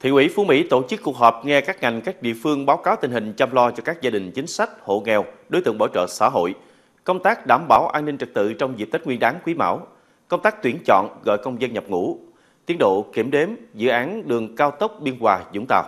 Thị ủy Phú Mỹ tổ chức cuộc họp nghe các ngành các địa phương báo cáo tình hình chăm lo cho các gia đình chính sách, hộ nghèo, đối tượng bảo trợ xã hội, công tác đảm bảo an ninh trật tự trong dịp Tết Nguyên đán Quý Mão, công tác tuyển chọn gọi công dân nhập ngũ, tiến độ kiểm đếm dự án đường cao tốc Biên Hòa dũng Tàu.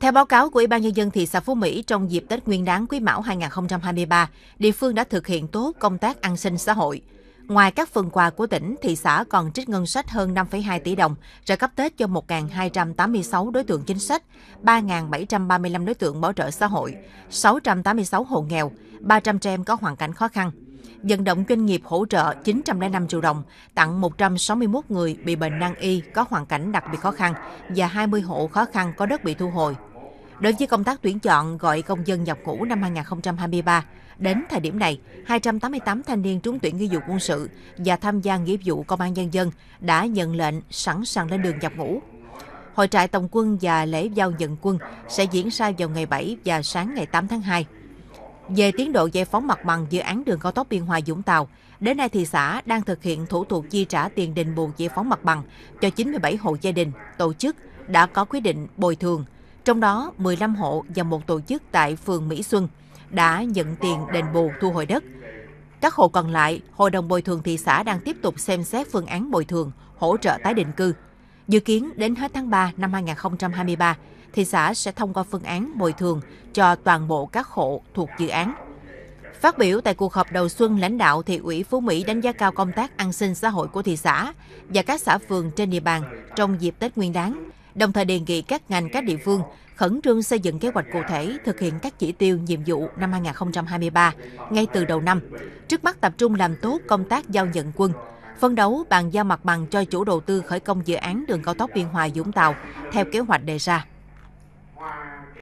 Theo báo cáo của Ủy ban nhân dân thị xã Phú Mỹ trong dịp Tết Nguyên đán Quý Mão 2023, địa phương đã thực hiện tốt công tác an sinh xã hội. Ngoài các phần quà của tỉnh, thị xã còn trích ngân sách hơn 5,2 tỷ đồng trợ cấp Tết cho 1.286 đối tượng chính sách, 3.735 đối tượng bảo trợ xã hội, 686 hộ nghèo, 300 trẻ em có hoàn cảnh khó khăn. Vận động doanh nghiệp hỗ trợ 905 triệu đồng, tặng 161 người bị bệnh nan y có hoàn cảnh đặc biệt khó khăn và 20 hộ khó khăn có đất bị thu hồi, Đối với công tác tuyển chọn gọi công dân nhập ngũ năm 2023, đến thời điểm này, 288 thanh niên trúng tuyển nghĩa vụ quân sự và tham gia nghĩa vụ công an nhân dân đã nhận lệnh sẵn sàng lên đường nhập ngũ. Hội trại tổng quân và lễ giao nhận quân sẽ diễn ra vào ngày 7 và sáng ngày 8 tháng 2. Về tiến độ giải phóng mặt bằng dự án đường cao tốc Biên Hòa Dũng Tàu, đến nay thị xã đang thực hiện thủ tục chi trả tiền đền bù giải phóng mặt bằng cho 97 hộ gia đình, tổ chức đã có quyết định bồi thường trong đó 15 hộ và một tổ chức tại phường Mỹ Xuân đã nhận tiền đền bù thu hồi đất. Các hộ còn lại, Hội đồng Bồi thường thị xã đang tiếp tục xem xét phương án bồi thường, hỗ trợ tái định cư. Dự kiến đến hết tháng 3 năm 2023, thị xã sẽ thông qua phương án bồi thường cho toàn bộ các hộ thuộc dự án. Phát biểu tại cuộc họp đầu xuân, lãnh đạo thị ủy Phú Mỹ đánh giá cao công tác an sinh xã hội của thị xã và các xã phường trên địa bàn trong dịp Tết Nguyên đáng đồng thời đề nghị các ngành các địa phương khẩn trương xây dựng kế hoạch cụ thể thực hiện các chỉ tiêu nhiệm vụ năm 2023 ngay từ đầu năm. Trước mắt tập trung làm tốt công tác giao nhận quân, phân đấu bàn giao mặt bằng cho chủ đầu tư khởi công dự án đường cao tốc Biên Hòa Dũng Tàu theo kế hoạch đề ra.